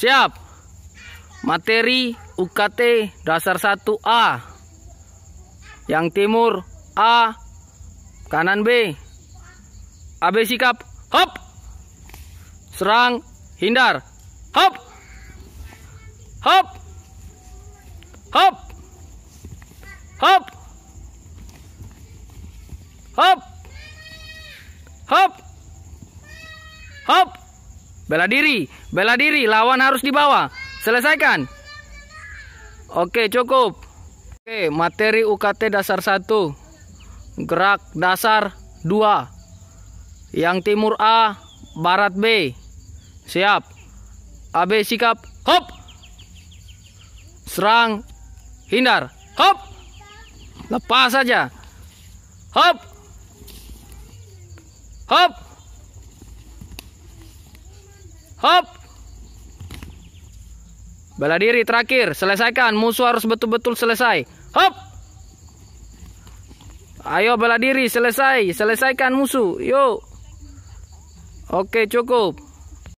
Siap. Materi UKT dasar 1A. Yang timur A, kanan B. AB sikap hop. Serang, hindar. Hop. Hop. Hop. Hop. Hop. Hop. Hop. Bela diri, bela diri, lawan harus dibawa. Selesaikan. Oke, cukup. Oke, materi UKT dasar 1. Gerak dasar 2. Yang timur A, barat B. Siap. AB sikap, hop. Serang, hindar, hop. Lepas saja. Hop. Hop. Hop. bela diri terakhir, selesaikan. Musuh harus betul-betul selesai. Hop. Ayo bela diri, selesai. Selesaikan musuh. Yuk. Oke, cukup.